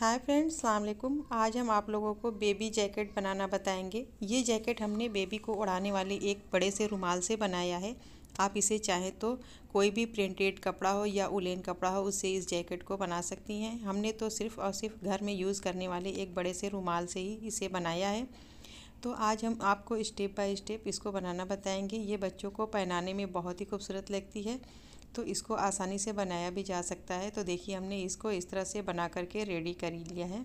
hi friends सलाम आज हम आप लोगों को बेबी जैकेट बनाना बताएंगे ये जैकेट हमने बेबी को उड़ाने वाले एक बड़े से रुमाल से बनाया है आप इसे चाहें तो कोई भी प्रिंटेड कपड़ा हो या उलेन कपड़ा हो उससे इस जैकेट को बना सकती हैं हमने तो सिर्फ और सिर्फ घर में यूज़ करने वाले एक बड़े से रुमाल से ही इसे बनाया है तो आज हम आपको स्टेप बाय स्टेप इसको बनाना बताएंगे ये बच्चों को पहनाने में बहुत ही खूबसूरत लगती है तो इसको आसानी से बनाया भी जा सकता है तो देखिए हमने इसको इस तरह से बना करके रेडी कर लिया है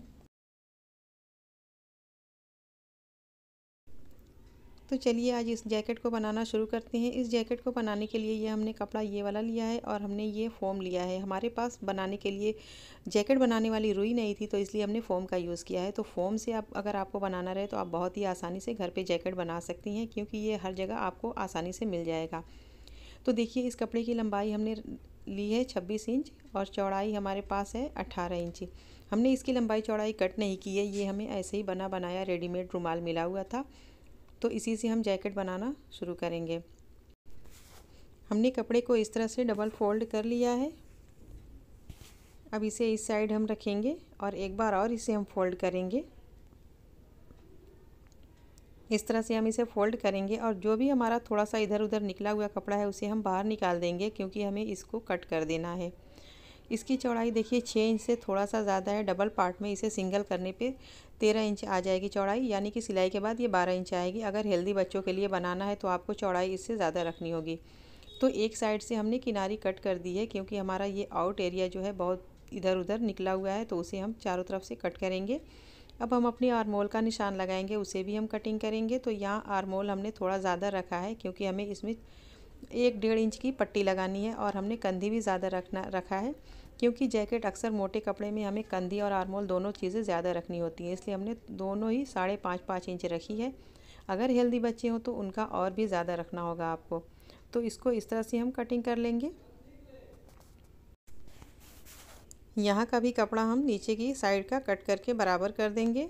तो चलिए आज इस जैकेट को बनाना शुरू करते हैं इस जैकेट को बनाने के लिए ये हमने कपड़ा ये वाला लिया है और हमने ये फ़ोम लिया है हमारे पास बनाने के लिए जैकेट बनाने वाली रुई नहीं थी तो इसलिए हमने फ़ोम का यूज़ किया है तो फ़ोम से आप अगर आपको बनाना रहे तो आप बहुत ही आसानी से घर पर जैकेट बना सकती हैं क्योंकि ये हर जगह आपको आसानी से मिल जाएगा तो देखिए इस कपड़े की लंबाई हमने ली है छब्बीस इंच और चौड़ाई हमारे पास है अट्ठारह इंच हमने इसकी लंबाई चौड़ाई कट नहीं की है ये हमें ऐसे ही बना बनाया रेडीमेड रुमाल मिला हुआ था तो इसी से हम जैकेट बनाना शुरू करेंगे हमने कपड़े को इस तरह से डबल फोल्ड कर लिया है अब इसे इस साइड हम रखेंगे और एक बार और इसे हम फोल्ड करेंगे इस तरह से हम इसे फोल्ड करेंगे और जो भी हमारा थोड़ा सा इधर उधर निकला हुआ कपड़ा है उसे हम बाहर निकाल देंगे क्योंकि हमें इसको कट कर देना है इसकी चौड़ाई देखिए छः इंच से थोड़ा सा ज़्यादा है डबल पार्ट में इसे सिंगल करने पे तेरह इंच आ जाएगी चौड़ाई यानी कि सिलाई के बाद ये बारह इंच आएगी अगर हेल्दी बच्चों के लिए बनाना है तो आपको चौड़ाई इससे ज़्यादा रखनी होगी तो एक साइड से हमने किनारी कट कर दी है क्योंकि हमारा ये आउट एरिया जो है बहुत इधर उधर निकला हुआ है तो उसे हम चारों तरफ से कट करेंगे अब हम अपनी आरमोल का निशान लगाएंगे उसे भी हम कटिंग करेंगे तो यहाँ आरमोल हमने थोड़ा ज़्यादा रखा है क्योंकि हमें इसमें एक डेढ़ इंच की पट्टी लगानी है और हमने कंधी भी ज़्यादा रखना रखा है क्योंकि जैकेट अक्सर मोटे कपड़े में हमें कंधी और आरमोल दोनों चीज़ें ज़्यादा रखनी होती हैं इसलिए हमने दोनों ही साढ़े पाँच पाँच इंच रखी है अगर हेल्दी बच्चे हों तो उनका और भी ज़्यादा रखना होगा आपको तो इसको इस तरह से हम कटिंग कर लेंगे यहाँ का भी कपड़ा हम नीचे की साइड का कट करके बराबर कर देंगे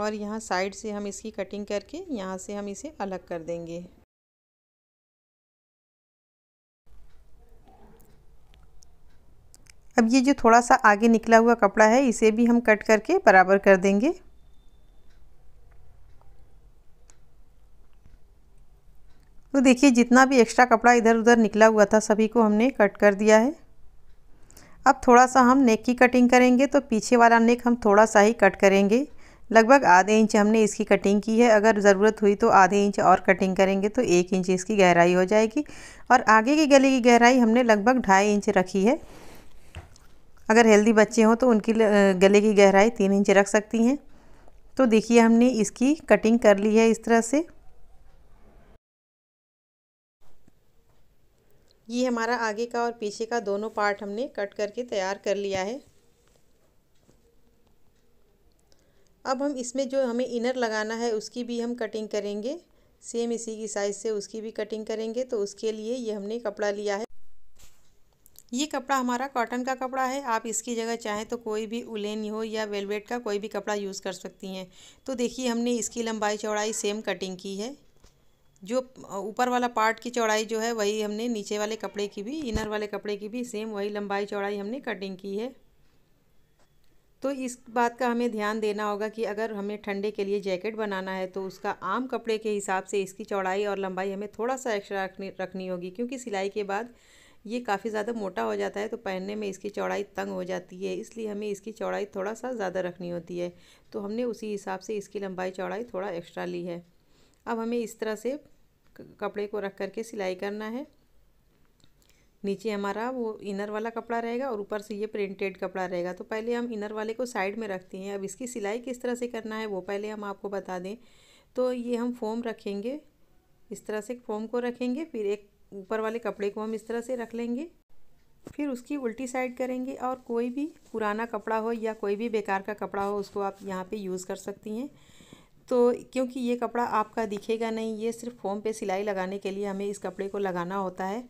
और यहाँ साइड से हम इसकी कटिंग करके यहाँ से हम इसे अलग कर देंगे अब ये जो थोड़ा सा आगे निकला हुआ कपड़ा है इसे भी हम कट करके बराबर कर देंगे तो देखिए जितना भी एक्स्ट्रा कपड़ा इधर उधर निकला हुआ था सभी को हमने कट कर दिया है अब थोड़ा सा हम नेक की कटिंग करेंगे तो पीछे वाला नेक हम थोड़ा सा ही कट करेंगे लगभग आधे इंच हमने इसकी कटिंग की है अगर ज़रूरत हुई तो आधे इंच और कटिंग करेंगे तो एक इंच इसकी गहराई हो जाएगी और आगे की गले की गहराई हमने लगभग ढाई इंच रखी है अगर हेल्दी बच्चे हों तो उनकी गले की गहराई तीन इंच रख सकती हैं तो देखिए हमने इसकी कटिंग कर ली है इस तरह से ये हमारा आगे का और पीछे का दोनों पार्ट हमने कट करके तैयार कर लिया है अब हम इसमें जो हमें इनर लगाना है उसकी भी हम कटिंग करेंगे सेम इसी की साइज़ से उसकी भी कटिंग करेंगे तो उसके लिए ये हमने कपड़ा लिया है ये कपड़ा हमारा कॉटन का कपड़ा है आप इसकी जगह चाहें तो कोई भी उलेन हो या वेलवेट का कोई भी कपड़ा यूज़ कर सकती हैं तो देखिए हमने इसकी लंबाई चौड़ाई सेम कटिंग की है जो ऊपर वाला पार्ट की चौड़ाई जो है वही हमने नीचे वाले कपड़े की भी इनर वाले कपड़े की भी सेम वही लंबाई चौड़ाई हमने कटिंग की है तो इस बात का हमें ध्यान देना होगा कि अगर हमें ठंडे के लिए जैकेट बनाना है तो उसका आम कपड़े के हिसाब से इसकी चौड़ाई और लंबाई हमें थोड़ा सा एक्स्ट्रा रखनी रखनी होगी क्योंकि सिलाई के बाद ये काफ़ी ज़्यादा मोटा हो जाता है तो पहनने में इसकी चौड़ाई तंग हो जाती है इसलिए हमें इसकी चौड़ाई थोड़ा सा ज़्यादा रखनी होती है तो हमने उसी हिसाब से इसकी लंबाई चौड़ाई थोड़ा एक्स्ट्रा ली है अब हमें इस तरह से कपड़े को रख करके सिलाई करना है नीचे हमारा वो इनर वाला कपड़ा रहेगा और ऊपर से ये प्रिंटेड कपड़ा रहेगा तो पहले हम इनर वाले को साइड में रखते हैं अब इसकी सिलाई किस तरह से करना है वो पहले हम आपको बता दें तो ये हम फोम रखेंगे इस तरह से फोम को रखेंगे फिर एक ऊपर वाले कपड़े को हम इस तरह से रख लेंगे फिर उसकी उल्टी साइड करेंगे और कोई भी पुराना कपड़ा हो या कोई भी बेकार का कपड़ा हो उसको आप यहाँ पे यूज़ कर सकती हैं तो क्योंकि ये कपड़ा आपका दिखेगा नहीं ये सिर्फ फोम पे सिलाई लगाने के लिए हमें इस कपड़े को लगाना होता है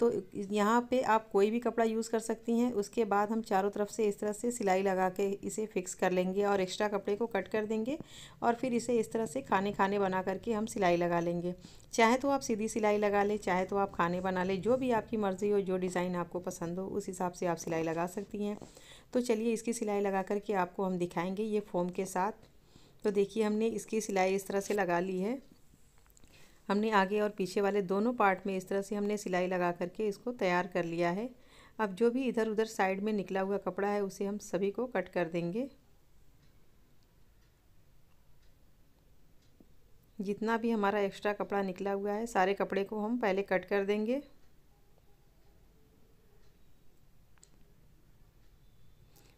तो यहाँ पे आप कोई भी कपड़ा यूज़ कर सकती हैं उसके बाद हम चारों तरफ से इस तरह से सिलाई लगा के इसे फिक्स कर लेंगे और एक्स्ट्रा कपड़े को कट कर देंगे और फिर इसे इस तरह से खाने खाने बना करके हम सिलाई लगा लेंगे चाहे तो आप सीधी सिलाई लगा लें चाहे तो आप खाने बना लें जो भी आपकी मर्ज़ी हो जो डिज़ाइन आपको पसंद हो उस हिसाब से आप सिलाई लगा सकती हैं तो चलिए इसकी सिलाई लगा करके आपको हम दिखाएँगे ये फोम के साथ तो देखिए हमने इसकी सिलाई इस तरह से लगा ली है हमने आगे और पीछे वाले दोनों पार्ट में इस तरह से हमने सिलाई लगा करके इसको तैयार कर लिया है अब जो भी इधर उधर साइड में निकला हुआ कपड़ा है उसे हम सभी को कट कर देंगे जितना भी हमारा एक्स्ट्रा कपड़ा निकला हुआ है सारे कपड़े को हम पहले कट कर देंगे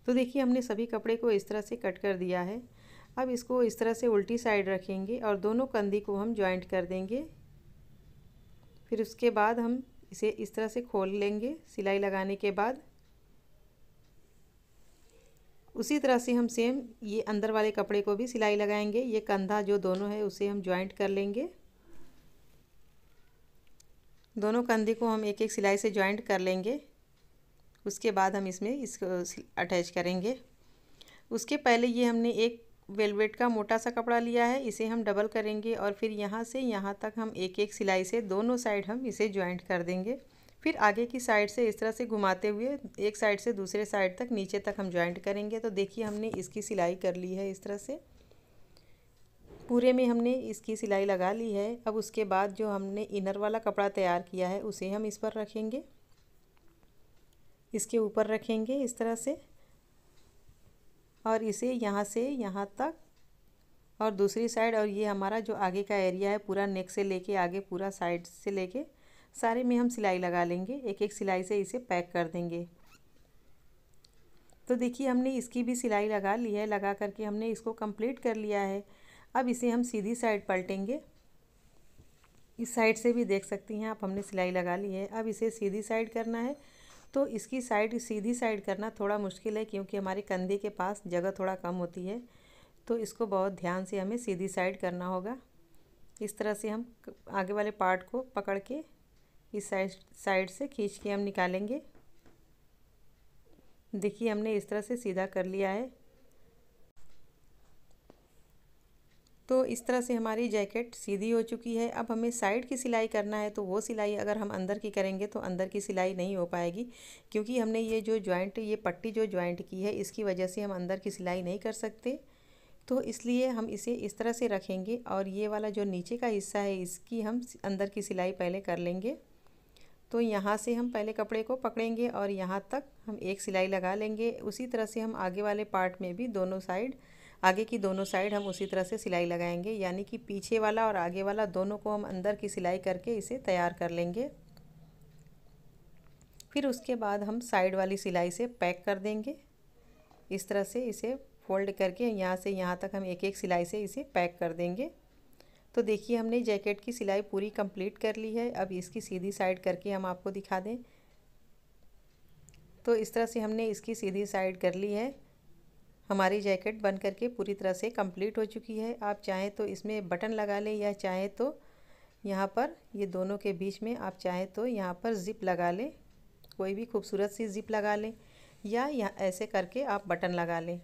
तो देखिए हमने सभी कपड़े को इस तरह से कट कर दिया है अब इसको इस तरह से उल्टी साइड रखेंगे और दोनों कंधी को हम जॉइंट कर देंगे फिर उसके बाद हम इसे इस तरह से खोल लेंगे सिलाई लगाने के बाद उसी तरह से हम सेम ये अंदर वाले कपड़े को भी सिलाई लगाएंगे ये कंधा जो दोनों है उसे हम जॉइंट कर लेंगे दोनों कंधे को हम एक एक सिलाई से जॉइंट कर लेंगे उसके बाद हम इसमें इसको अटैच करेंगे उसके पहले ये हमने एक वेलवेट का मोटा सा कपड़ा लिया है इसे हम डबल करेंगे और फिर यहाँ से यहाँ तक हम एक एक सिलाई से दोनों साइड हम इसे ज्वाइंट कर देंगे फिर आगे की साइड से इस तरह से घुमाते हुए एक साइड से दूसरे साइड तक नीचे तक हम ज्वाइंट करेंगे तो देखिए हमने इसकी सिलाई कर ली है इस तरह से पूरे में हमने इसकी सिलाई लगा ली है अब उसके बाद जो हमने इनर वाला कपड़ा तैयार किया है उसे हम इस पर रखेंगे इसके ऊपर रखेंगे इस तरह से और इसे यहाँ से यहाँ तक और दूसरी साइड और ये हमारा जो आगे का एरिया है पूरा नेक से लेके आगे पूरा साइड से लेके सारे में हम सिलाई लगा लेंगे एक एक सिलाई से इसे पैक कर देंगे तो देखिए हमने इसकी भी सिलाई लगा ली है लगा करके हमने इसको कंप्लीट कर लिया है अब इसे हम सीधी साइड पलटेंगे इस साइड से भी देख सकती हैं आप हमने सिलाई लगा ली है अब इसे सीधी साइड करना है तो इसकी साइड सीधी साइड करना थोड़ा मुश्किल है क्योंकि हमारे कंधे के पास जगह थोड़ा कम होती है तो इसको बहुत ध्यान से हमें सीधी साइड करना होगा इस तरह से हम आगे वाले पार्ट को पकड़ के इस साइड साइड से खींच के हम निकालेंगे देखिए हमने इस तरह से सीधा कर लिया है तो इस तरह से हमारी जैकेट सीधी हो चुकी है अब हमें साइड की सिलाई करना है तो वो सिलाई अगर हम अंदर की करेंगे तो अंदर की सिलाई नहीं हो पाएगी क्योंकि हमने ये जो ज्वाइंट ये पट्टी जो ज्वाइंट की है इसकी वजह से हम अंदर की सिलाई नहीं कर सकते तो इसलिए हम इसे इस तरह से रखेंगे और ये वाला जो नीचे का हिस्सा है इसकी हम अंदर की सिलाई पहले कर लेंगे तो यहाँ से हम पहले कपड़े को पकड़ेंगे और यहाँ तक हम एक सिलाई लगा लेंगे उसी तरह से हम आगे वाले पार्ट में भी दोनों साइड आगे की दोनों साइड हम उसी तरह से सिलाई लगाएंगे यानी कि पीछे वाला और आगे वाला दोनों को हम अंदर की सिलाई करके इसे तैयार कर लेंगे फिर उसके बाद हम साइड वाली सिलाई से पैक कर देंगे इस तरह से इसे फोल्ड करके यहाँ से यहाँ तक हम एक एक सिलाई से इसे पैक कर देंगे तो देखिए हमने जैकेट की सिलाई पूरी कंप्लीट कर ली है अब इसकी सीधी साइड करके हम आपको दिखा दें तो इस तरह से हमने इसकी सीधी साइड कर ली है हमारी जैकेट बन करके पूरी तरह से कंप्लीट हो चुकी है आप चाहें तो इसमें बटन लगा लें या चाहें तो यहाँ पर ये दोनों के बीच में आप चाहें तो यहाँ पर ज़िप लगा लें कोई भी खूबसूरत सी ज़िप लगा लें या यहाँ ऐसे करके आप बटन लगा लें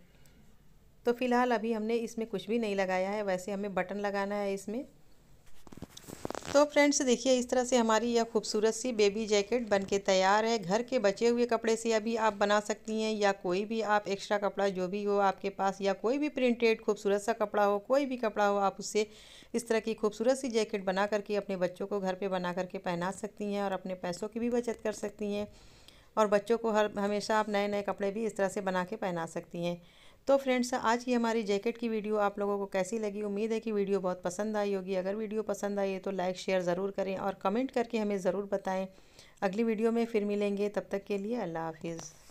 तो फ़िलहाल अभी हमने इसमें कुछ भी नहीं लगाया है वैसे हमें बटन लगाना है इसमें तो फ्रेंड्स देखिए इस तरह से हमारी यह खूबसूरत सी बेबी जैकेट बन के तैयार है घर के बचे हुए कपड़े से अभी आप बना सकती हैं या कोई भी आप एक्स्ट्रा कपड़ा जो भी हो आपके पास या कोई भी प्रिंटेड खूबसूरत सा कपड़ा हो कोई भी कपड़ा हो आप उससे इस तरह की खूबसूरत सी जैकेट बना करके अपने बच्चों को घर पर बना करके पहना सकती हैं और अपने पैसों की भी बचत कर सकती हैं और बच्चों को हर हमेशा आप नए नए कपड़े भी इस तरह से बना के पहना सकती हैं तो फ्रेंड्स आज की हमारी जैकेट की वीडियो आप लोगों को कैसी लगी उम्मीद है कि वीडियो बहुत पसंद आई होगी अगर वीडियो पसंद आई है तो लाइक शेयर ज़रूर करें और कमेंट करके हमें ज़रूर बताएं अगली वीडियो में फिर मिलेंगे तब तक के लिए अल्लाह हाफिज़